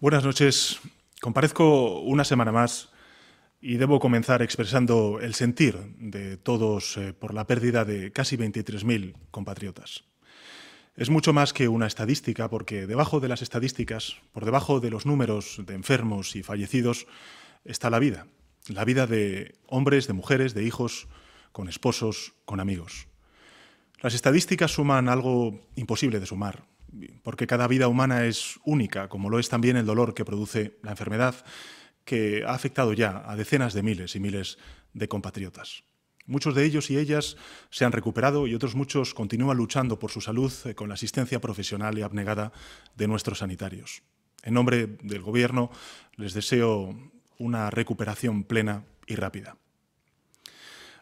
Buenas noches. Comparezco una semana más y debo comenzar expresando el sentir de todos eh, por la pérdida de casi 23.000 compatriotas. Es mucho más que una estadística porque debajo de las estadísticas, por debajo de los números de enfermos y fallecidos, está la vida. La vida de hombres, de mujeres, de hijos, con esposos, con amigos. Las estadísticas suman algo imposible de sumar, porque cada vida humana es única, como lo es también el dolor que produce la enfermedad, que ha afectado ya a decenas de miles y miles de compatriotas. Muchos de ellos y ellas se han recuperado y otros muchos continúan luchando por su salud eh, con la asistencia profesional y abnegada de nuestros sanitarios. En nombre del Gobierno les deseo una recuperación plena y rápida.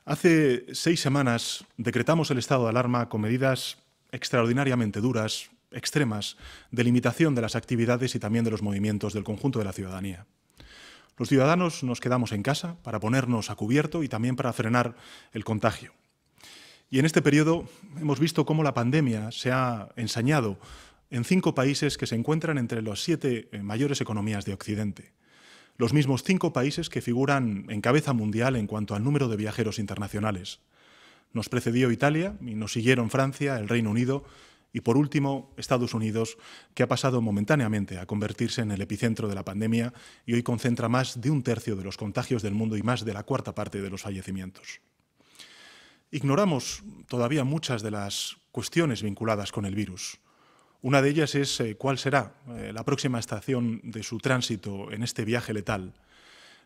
Hace seis semanas decretamos el estado de alarma con medidas extraordinariamente duras extremas de limitación de las actividades y también de los movimientos del conjunto de la ciudadanía. Los ciudadanos nos quedamos en casa para ponernos a cubierto y también para frenar el contagio. Y en este periodo hemos visto cómo la pandemia se ha ensañado en cinco países que se encuentran entre las siete eh, mayores economías de Occidente. Los mismos cinco países que figuran en cabeza mundial en cuanto al número de viajeros internacionales. Nos precedió Italia y nos siguieron Francia, el Reino Unido y por último, Estados Unidos, que ha pasado momentáneamente a convertirse en el epicentro de la pandemia y hoy concentra más de un tercio de los contagios del mundo y más de la cuarta parte de los fallecimientos. Ignoramos todavía muchas de las cuestiones vinculadas con el virus. Una de ellas es eh, cuál será eh, la próxima estación de su tránsito en este viaje letal.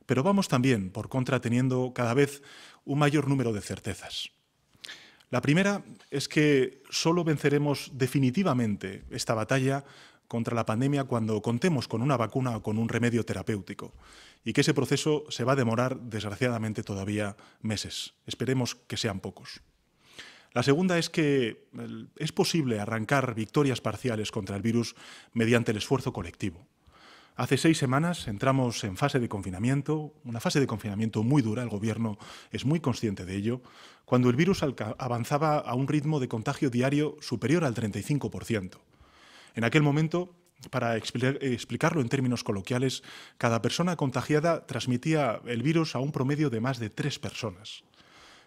Pero vamos también, por contra, teniendo cada vez un mayor número de certezas. La primera es que solo venceremos definitivamente esta batalla contra la pandemia cuando contemos con una vacuna o con un remedio terapéutico y que ese proceso se va a demorar, desgraciadamente, todavía meses. Esperemos que sean pocos. La segunda es que es posible arrancar victorias parciales contra el virus mediante el esfuerzo colectivo. Hace seis semanas entramos en fase de confinamiento, una fase de confinamiento muy dura, el Gobierno es muy consciente de ello, cuando el virus avanzaba a un ritmo de contagio diario superior al 35%. En aquel momento, para explicarlo en términos coloquiales, cada persona contagiada transmitía el virus a un promedio de más de tres personas.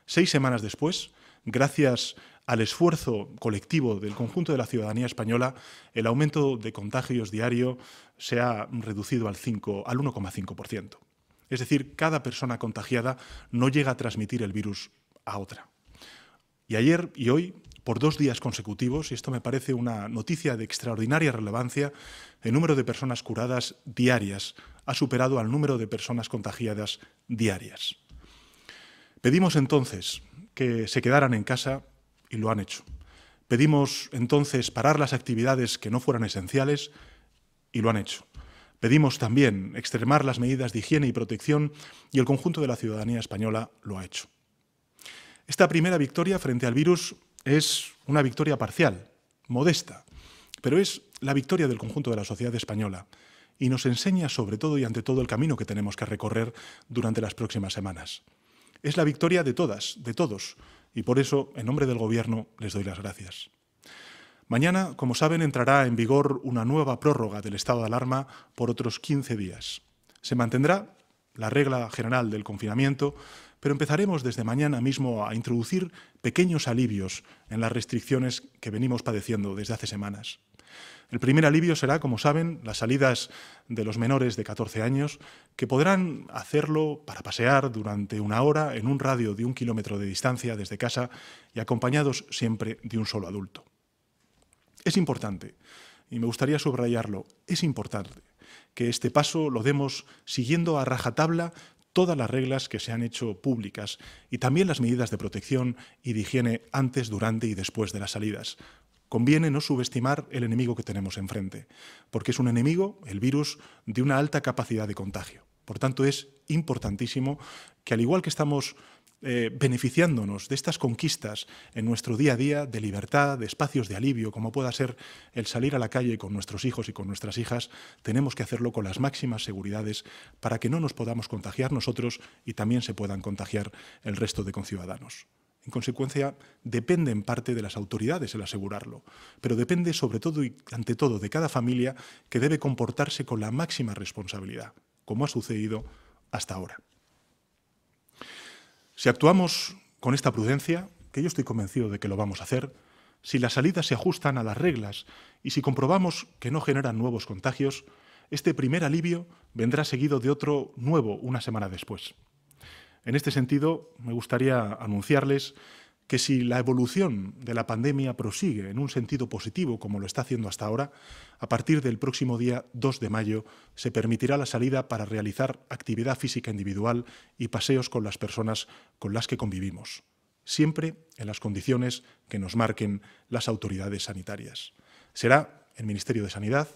Seis semanas después, gracias al esfuerzo colectivo del conjunto de la ciudadanía española, el aumento de contagios diario se ha reducido al, al 1,5%. Es decir, cada persona contagiada no llega a transmitir el virus a otra. Y ayer y hoy, por dos días consecutivos, y esto me parece una noticia de extraordinaria relevancia, el número de personas curadas diarias ha superado al número de personas contagiadas diarias. Pedimos entonces que se quedaran en casa y lo han hecho. Pedimos entonces parar las actividades que no fueran esenciales y lo han hecho. Pedimos también extremar las medidas de higiene y protección y el conjunto de la ciudadanía española lo ha hecho. Esta primera victoria frente al virus es una victoria parcial, modesta, pero es la victoria del conjunto de la sociedad española y nos enseña sobre todo y ante todo el camino que tenemos que recorrer durante las próximas semanas. Es la victoria de todas, de todos, y por eso, en nombre del Gobierno, les doy las gracias. Mañana, como saben, entrará en vigor una nueva prórroga del estado de alarma por otros 15 días. Se mantendrá la regla general del confinamiento, pero empezaremos desde mañana mismo a introducir pequeños alivios en las restricciones que venimos padeciendo desde hace semanas. El primer alivio será, como saben, las salidas de los menores de 14 años, que podrán hacerlo para pasear durante una hora en un radio de un kilómetro de distancia desde casa y acompañados siempre de un solo adulto. Es importante, y me gustaría subrayarlo, es importante que este paso lo demos siguiendo a rajatabla todas las reglas que se han hecho públicas y también las medidas de protección y de higiene antes, durante y después de las salidas, Conviene no subestimar el enemigo que tenemos enfrente, porque es un enemigo, el virus, de una alta capacidad de contagio. Por tanto, es importantísimo que al igual que estamos eh, beneficiándonos de estas conquistas en nuestro día a día de libertad, de espacios de alivio, como pueda ser el salir a la calle con nuestros hijos y con nuestras hijas, tenemos que hacerlo con las máximas seguridades para que no nos podamos contagiar nosotros y también se puedan contagiar el resto de conciudadanos. En consecuencia, depende en parte de las autoridades el asegurarlo, pero depende sobre todo y ante todo de cada familia que debe comportarse con la máxima responsabilidad, como ha sucedido hasta ahora. Si actuamos con esta prudencia, que yo estoy convencido de que lo vamos a hacer, si las salidas se ajustan a las reglas y si comprobamos que no generan nuevos contagios, este primer alivio vendrá seguido de otro nuevo una semana después. En este sentido, me gustaría anunciarles que si la evolución de la pandemia prosigue en un sentido positivo, como lo está haciendo hasta ahora, a partir del próximo día 2 de mayo se permitirá la salida para realizar actividad física individual y paseos con las personas con las que convivimos, siempre en las condiciones que nos marquen las autoridades sanitarias. Será el Ministerio de Sanidad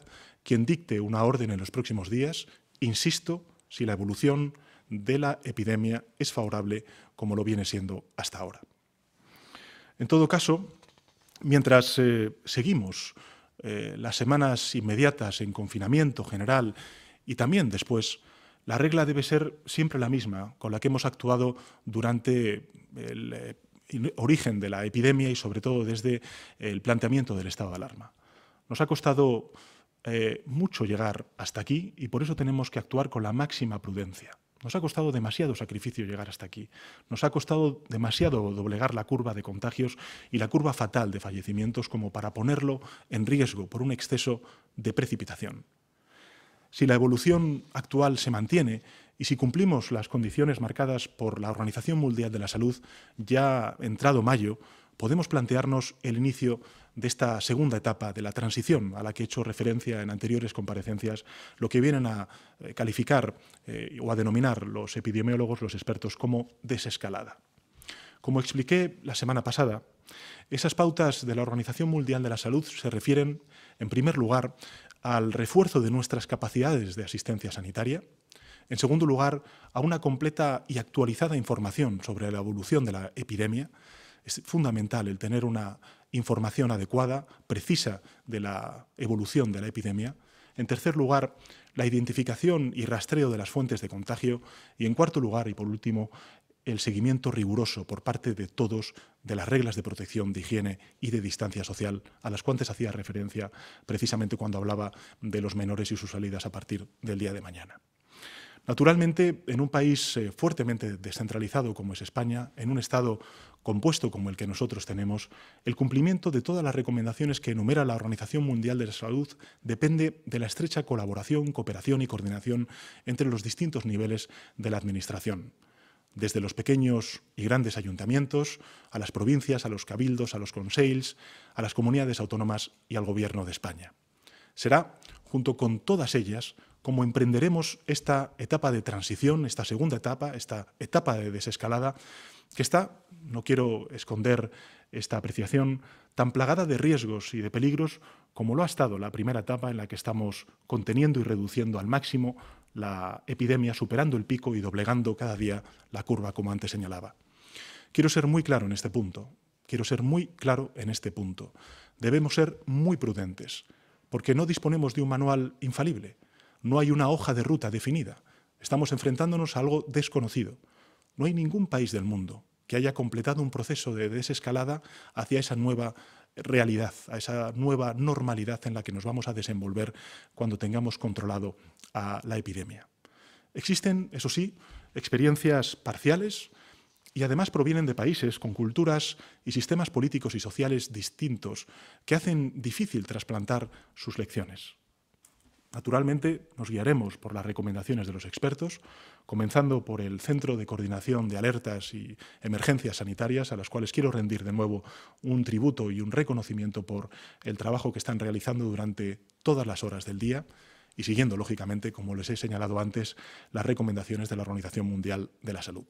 quien dicte una orden en los próximos días, insisto, si la evolución de la epidemia es favorable como lo viene siendo hasta ahora. En todo caso, mientras eh, seguimos eh, las semanas inmediatas en confinamiento general y también después, la regla debe ser siempre la misma con la que hemos actuado durante el eh, origen de la epidemia y sobre todo desde el planteamiento del estado de alarma. Nos ha costado mucho llegar hasta aquí y por eso tenemos que actuar con la máxima prudencia. Nos ha costado demasiado sacrificio llegar hasta aquí. Nos ha costado demasiado doblegar la curva de contagios y la curva fatal de fallecimientos como para ponerlo en riesgo por un exceso de precipitación. Si la evolución actual se mantiene y si cumplimos las condiciones marcadas por la Organización Mundial de la Salud, ya entrado mayo, podemos plantearnos el inicio de esta segunda etapa de la transición a la que he hecho referencia en anteriores comparecencias, lo que vienen a eh, calificar eh, o a denominar los epidemiólogos, los expertos, como desescalada. Como expliqué la semana pasada, esas pautas de la Organización Mundial de la Salud se refieren, en primer lugar, al refuerzo de nuestras capacidades de asistencia sanitaria, en segundo lugar, a una completa y actualizada información sobre la evolución de la epidemia, es fundamental el tener una información adecuada, precisa de la evolución de la epidemia. En tercer lugar, la identificación y rastreo de las fuentes de contagio. Y en cuarto lugar, y por último, el seguimiento riguroso por parte de todos de las reglas de protección, de higiene y de distancia social, a las cuantas hacía referencia precisamente cuando hablaba de los menores y sus salidas a partir del día de mañana. Naturalmente, en un país eh, fuertemente descentralizado como es España, en un Estado compuesto como el que nosotros tenemos, el cumplimiento de todas las recomendaciones que enumera la Organización Mundial de la Salud depende de la estrecha colaboración, cooperación y coordinación entre los distintos niveles de la Administración desde los pequeños y grandes ayuntamientos, a las provincias, a los cabildos, a los consejos, a las comunidades autónomas y al Gobierno de España. Será, junto con todas ellas, como emprenderemos esta etapa de transición, esta segunda etapa, esta etapa de desescalada, que está, no quiero esconder esta apreciación, tan plagada de riesgos y de peligros como lo ha estado la primera etapa en la que estamos conteniendo y reduciendo al máximo la epidemia, superando el pico y doblegando cada día la curva, como antes señalaba. Quiero ser muy claro en este punto. Quiero ser muy claro en este punto. Debemos ser muy prudentes, porque no disponemos de un manual infalible. No hay una hoja de ruta definida. Estamos enfrentándonos a algo desconocido. No hay ningún país del mundo que haya completado un proceso de desescalada hacia esa nueva realidad, a esa nueva normalidad en la que nos vamos a desenvolver cuando tengamos controlado a la epidemia. Existen, eso sí, experiencias parciales y además provienen de países con culturas y sistemas políticos y sociales distintos que hacen difícil trasplantar sus lecciones. Naturalmente, nos guiaremos por las recomendaciones de los expertos, comenzando por el Centro de Coordinación de Alertas y Emergencias Sanitarias, a las cuales quiero rendir de nuevo un tributo y un reconocimiento por el trabajo que están realizando durante todas las horas del día y siguiendo, lógicamente, como les he señalado antes, las recomendaciones de la Organización Mundial de la Salud.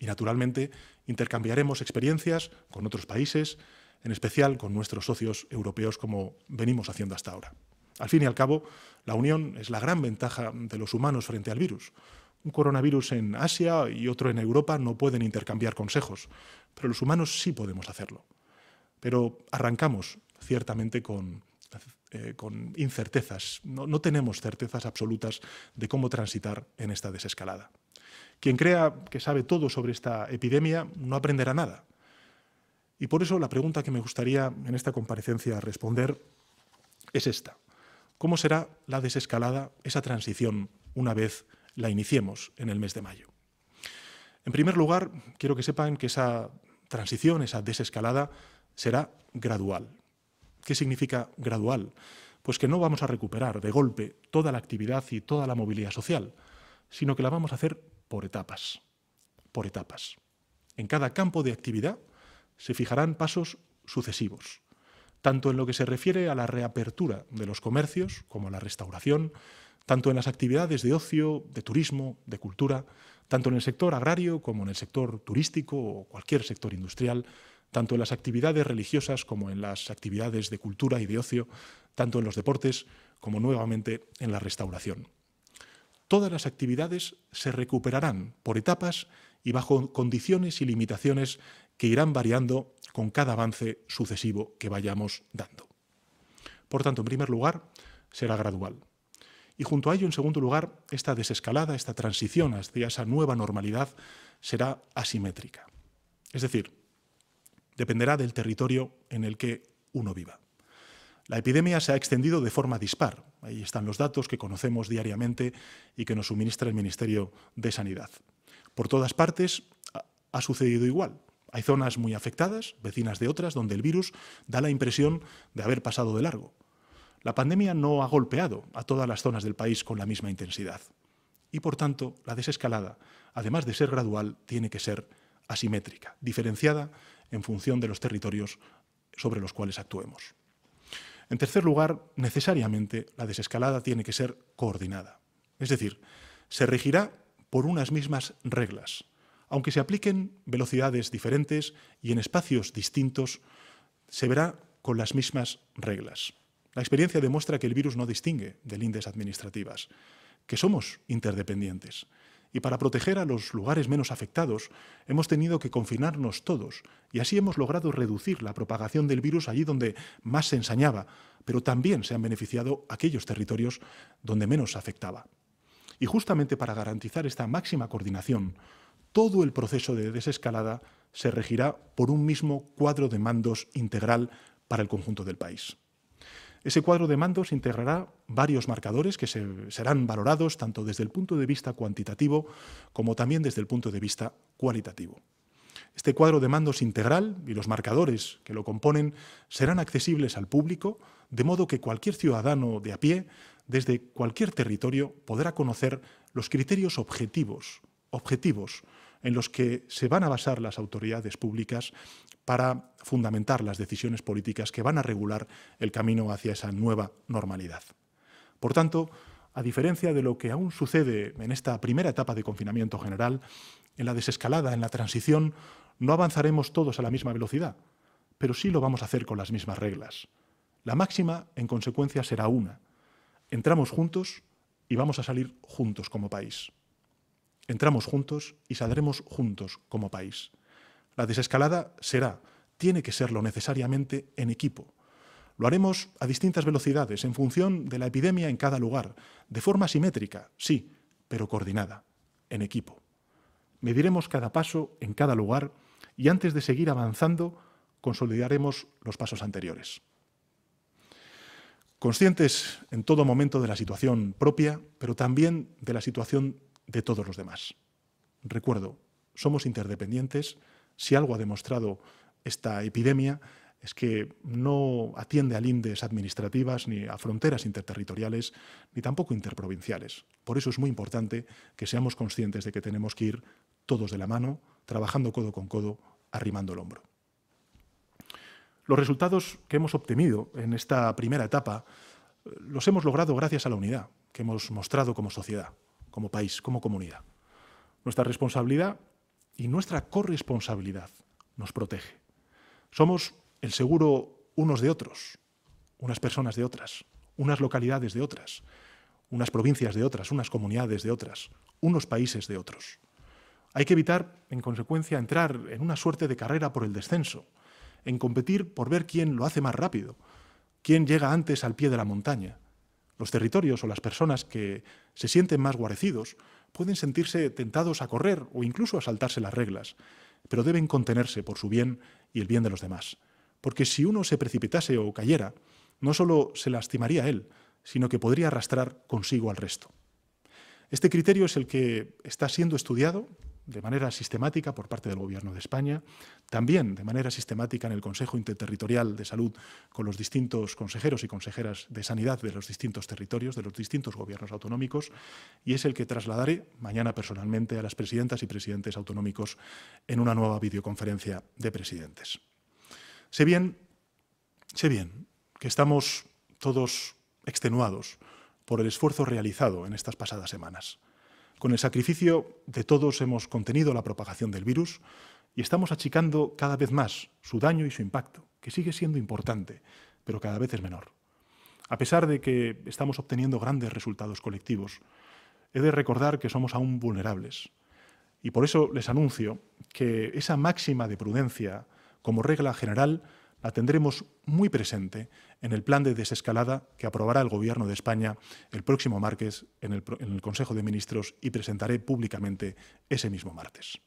Y, naturalmente, intercambiaremos experiencias con otros países, en especial con nuestros socios europeos, como venimos haciendo hasta ahora. Al fin y al cabo, la unión es la gran ventaja de los humanos frente al virus. Un coronavirus en Asia y otro en Europa no pueden intercambiar consejos, pero los humanos sí podemos hacerlo. Pero arrancamos ciertamente con, eh, incertezas. No, no tenemos certezas absolutas de cómo transitar en esta desescalada. Quien crea que sabe todo sobre esta epidemia no aprenderá nada. Y por eso la pregunta que me gustaría en esta comparecencia responder es esta cómo será la desescalada, esa transición, una vez la iniciemos en el mes de mayo. En primer lugar, quiero que sepan que esa transición, esa desescalada, será gradual. ¿Qué significa gradual? Pues que no vamos a recuperar de golpe toda la actividad y toda la movilidad social, sino que la vamos a hacer por etapas, por etapas. En cada campo de actividad se fijarán pasos sucesivos tanto en lo que se refiere a la reapertura de los comercios como a la restauración, tanto en las actividades de ocio, de turismo, de cultura, tanto en el sector agrario como en el sector turístico o cualquier sector industrial, tanto en las actividades religiosas como en las actividades de cultura y de ocio, tanto en los deportes como nuevamente en la restauración. Todas las actividades se recuperarán por etapas y bajo condiciones y limitaciones que irán variando con cada avance sucesivo que vayamos dando. Por tanto, en primer lugar, será gradual. Y junto a ello, en segundo lugar, esta desescalada, esta transición hacia esa nueva normalidad será asimétrica. Es decir, dependerá del territorio en el que uno viva. La epidemia se ha extendido de forma dispar. Ahí están los datos que conocemos diariamente y que nos suministra el Ministerio de Sanidad. Por todas partes ha sucedido igual. Hay zonas muy afectadas, vecinas de otras, donde el virus da la impresión de haber pasado de largo. La pandemia no ha golpeado a todas las zonas del país con la misma intensidad. Y por tanto, la desescalada, además de ser gradual, tiene que ser asimétrica, diferenciada en función de los territorios sobre los cuales actuemos. En tercer lugar, necesariamente la desescalada tiene que ser coordinada. Es decir, se regirá por unas mismas reglas, aunque se apliquen velocidades diferentes y en espacios distintos, se verá con las mismas reglas. La experiencia demuestra que el virus no distingue de lindes administrativas, que somos interdependientes. Y para proteger a los lugares menos afectados, hemos tenido que confinarnos todos, y así hemos logrado reducir la propagación del virus allí donde más se ensañaba, pero también se han beneficiado aquellos territorios donde menos afectaba. Y justamente para garantizar esta máxima coordinación, todo el proceso de desescalada se regirá por un mismo cuadro de mandos integral para el conjunto del país. Ese cuadro de mandos integrará varios marcadores que se, serán valorados tanto desde el punto de vista cuantitativo como también desde el punto de vista cualitativo. Este cuadro de mandos integral y los marcadores que lo componen serán accesibles al público, de modo que cualquier ciudadano de a pie desde cualquier territorio podrá conocer los criterios objetivos, objetivos en los que se van a basar las autoridades públicas para fundamentar las decisiones políticas que van a regular el camino hacia esa nueva normalidad. Por tanto, a diferencia de lo que aún sucede en esta primera etapa de confinamiento general, en la desescalada, en la transición, no avanzaremos todos a la misma velocidad, pero sí lo vamos a hacer con las mismas reglas. La máxima, en consecuencia, será una, Entramos juntos y vamos a salir juntos como país. Entramos juntos y saldremos juntos como país. La desescalada será, tiene que serlo necesariamente en equipo. Lo haremos a distintas velocidades, en función de la epidemia en cada lugar, de forma simétrica, sí, pero coordinada, en equipo. Mediremos cada paso en cada lugar y antes de seguir avanzando, consolidaremos los pasos anteriores conscientes en todo momento de la situación propia, pero también de la situación de todos los demás. Recuerdo, somos interdependientes, si algo ha demostrado esta epidemia es que no atiende a lindes administrativas ni a fronteras interterritoriales ni tampoco interprovinciales. Por eso es muy importante que seamos conscientes de que tenemos que ir todos de la mano, trabajando codo con codo, arrimando el hombro. Los resultados que hemos obtenido en esta primera etapa eh, los hemos logrado gracias a la unidad que hemos mostrado como sociedad, como país, como comunidad. Nuestra responsabilidad y nuestra corresponsabilidad nos protege. Somos el seguro unos de otros, unas personas de otras, unas localidades de otras, unas provincias de otras, unas comunidades de otras, unos países de otros. Hay que evitar, en consecuencia, entrar en una suerte de carrera por el descenso, en competir por ver quién lo hace más rápido, quién llega antes al pie de la montaña. Los territorios o las personas que se sienten más guarecidos pueden sentirse tentados a correr o incluso a saltarse las reglas, pero deben contenerse por su bien y el bien de los demás. Porque si uno se precipitase o cayera, no solo se lastimaría él, sino que podría arrastrar consigo al resto. Este criterio es el que está siendo estudiado de manera sistemática por parte del Gobierno de España, también de manera sistemática en el Consejo Interterritorial de Salud con los distintos consejeros y consejeras de sanidad de los distintos territorios, de los distintos gobiernos autonómicos, y es el que trasladaré mañana personalmente a las presidentas y presidentes autonómicos en una nueva videoconferencia de presidentes. Sé bien, sé bien que estamos todos extenuados por el esfuerzo realizado en estas pasadas semanas con el sacrificio de todos hemos contenido la propagación del virus y estamos achicando cada vez más su daño y su impacto, que sigue siendo importante, pero cada vez es menor. A pesar de que estamos obteniendo grandes resultados colectivos, he de recordar que somos aún vulnerables. Y por eso les anuncio que esa máxima de prudencia, como regla general, la tendremos muy presente en el plan de desescalada que aprobará el Gobierno de España el próximo martes en el, Consejo de Ministros y presentaré públicamente ese mismo martes.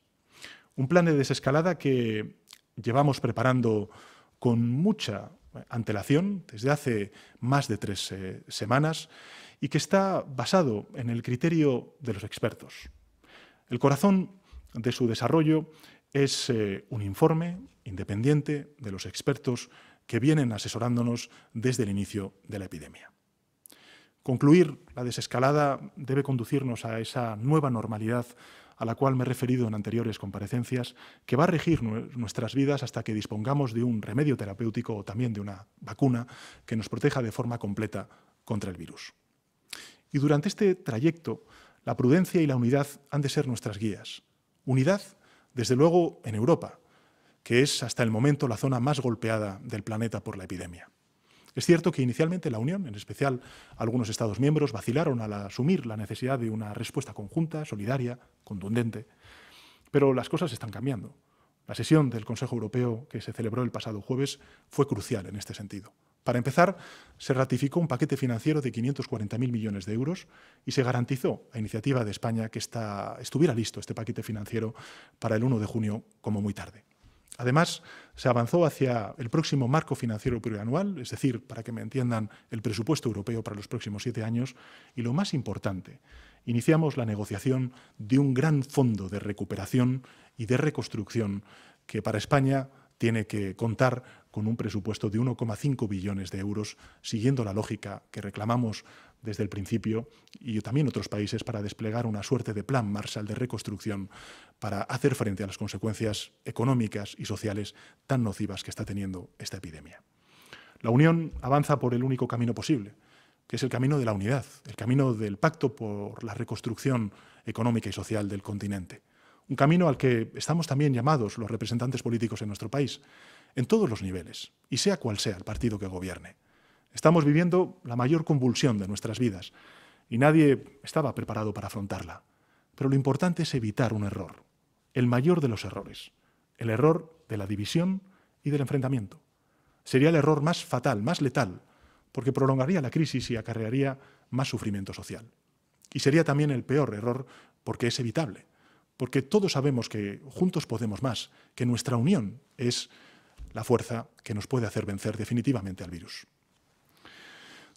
Un plan de desescalada que llevamos preparando con mucha antelación desde hace más de tres eh, semanas y que está basado en el criterio de los expertos. El corazón de su desarrollo es eh, un informe independiente de los expertos que vienen asesorándonos desde el inicio de la epidemia. Concluir la desescalada debe conducirnos a esa nueva normalidad a la cual me he referido en anteriores comparecencias, que va a regir nuestras vidas hasta que dispongamos de un remedio terapéutico o también de una vacuna que nos proteja de forma completa contra el virus. Y durante este trayecto, la prudencia y la unidad han de ser nuestras guías. Unidad, desde luego, en Europa, que es hasta el momento la zona más golpeada del planeta por la epidemia. Es cierto que inicialmente la Unión, en especial algunos Estados miembros, vacilaron al asumir la necesidad de una respuesta conjunta, solidaria, contundente, pero las cosas están cambiando. La sesión del Consejo Europeo que se celebró el pasado jueves fue crucial en este sentido. Para empezar, se ratificó un paquete financiero de 540.000 millones de euros y se garantizó a iniciativa de España que estuviera listo este paquete financiero para el 1 de junio como muy tarde. Además, se avanzó hacia el próximo marco financiero plurianual, es decir, para que me entiendan, el presupuesto europeo para los próximos siete años, y lo más importante, iniciamos la negociación de un gran fondo de recuperación y de reconstrucción que para España tiene que contar con un presupuesto de 1,5 billones de euros, siguiendo la lógica que reclamamos desde el principio y también otros países para desplegar una suerte de plan Marshall de reconstrucción para hacer frente a las consecuencias económicas y sociales tan nocivas que está teniendo esta epidemia. La Unión avanza por el único camino posible, que es el camino de la unidad, el camino del pacto por la reconstrucción económica y social del continente. Un camino al que estamos también llamados los representantes políticos en nuestro país, en todos los niveles, y sea cual sea el partido que gobierne. Estamos viviendo la mayor convulsión de nuestras vidas y nadie estaba preparado para afrontarla. Pero lo importante es evitar un error, el mayor de los errores, el error de la división y del enfrentamiento. Sería el error más fatal, más letal, porque prolongaría la crisis y acarrearía más sufrimiento social. Y sería también el peor error porque es evitable, porque todos sabemos que juntos podemos más, que nuestra unión es la fuerza que nos puede hacer vencer definitivamente al virus.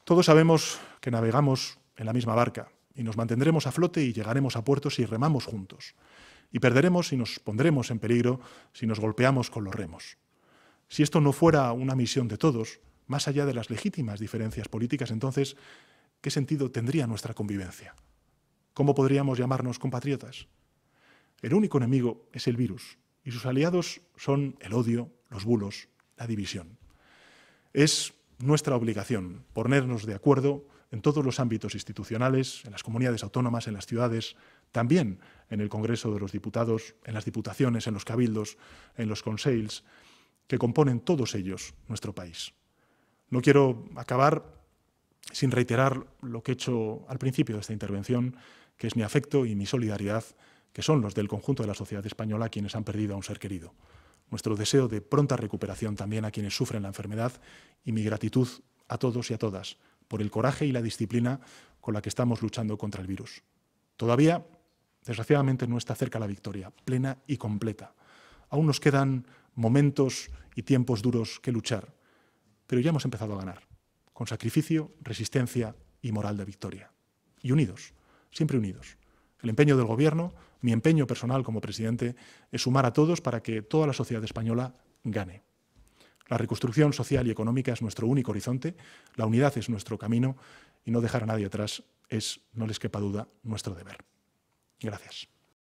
Todos sabemos que navegamos en la misma barca y nos mantendremos a flote y llegaremos a puertos si remamos juntos. Y perderemos y nos pondremos en peligro si nos golpeamos con los remos. Si esto no fuera una misión de todos, más allá de las legítimas diferencias políticas, entonces, ¿qué sentido tendría nuestra convivencia? ¿Cómo podríamos llamarnos compatriotas? El único enemigo es el virus y sus aliados son el odio, los bulos, la división. Es nuestra obligación ponernos de acuerdo en todos los ámbitos institucionales, en las comunidades autónomas, en las ciudades, también en el Congreso de los Diputados, en las diputaciones, en los cabildos, en los consejos, que componen todos ellos nuestro país. No quiero acabar sin reiterar lo que he hecho al principio de esta intervención, que es mi afecto y mi solidaridad, que son los del conjunto de la sociedad española quienes han perdido a un ser querido nuestro deseo de pronta recuperación también a quienes sufren la enfermedad y mi gratitud a todos y a todas por el coraje y la disciplina con la que estamos luchando contra el virus. Todavía, desgraciadamente, no está cerca la victoria, plena y completa. Aún nos quedan momentos y tiempos duros que luchar, pero ya hemos empezado a ganar, con sacrificio, resistencia y moral de victoria. Y unidos, siempre unidos. El empeño del Gobierno, mi empeño personal como presidente, es sumar a todos para que toda la sociedad española gane. La reconstrucción social y económica es nuestro único horizonte, la unidad es nuestro camino y no dejar a nadie atrás es, no les quepa duda, nuestro deber. Gracias.